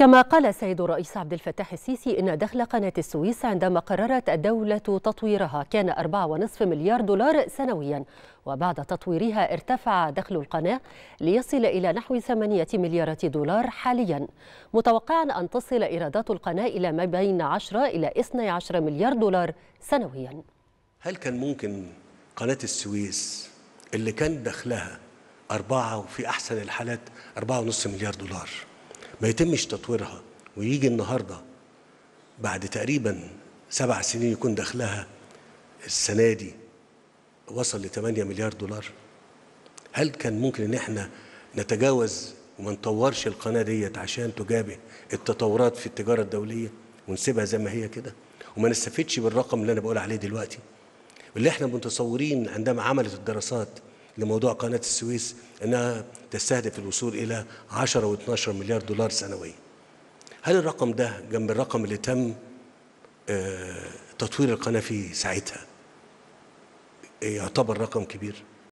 كما قال السيد الرئيس عبد الفتاح السيسي إن دخل قناة السويس عندما قررت الدولة تطويرها كان 4.5 مليار دولار سنويا وبعد تطويرها ارتفع دخل القناة ليصل إلى نحو 8 مليارات دولار حاليا متوقعا أن تصل إيرادات القناة إلى ما بين 10 إلى 12 مليار دولار سنويا هل كان ممكن قناة السويس اللي كان دخلها أربعة وفي أحسن الحالات أربعة ونص مليار دولار ما يتمش تطويرها ويجي النهارده بعد تقريبا سبع سنين يكون دخلها السنه دي وصل ل 8 مليار دولار هل كان ممكن ان احنا نتجاوز وما نطورش القناه ديت عشان تجابه التطورات في التجاره الدوليه ونسيبها زي ما هي كده وما نستفدش بالرقم اللي انا بقول عليه دلوقتي واللي احنا متصورين عندما عملت الدراسات لموضوع قناة السويس أنها تستهدف الوصول إلى 10 و12 مليار دولار سنويا هل الرقم ده جنب الرقم اللي تم آه، تطوير القناة فيه ساعتها يعتبر رقم كبير؟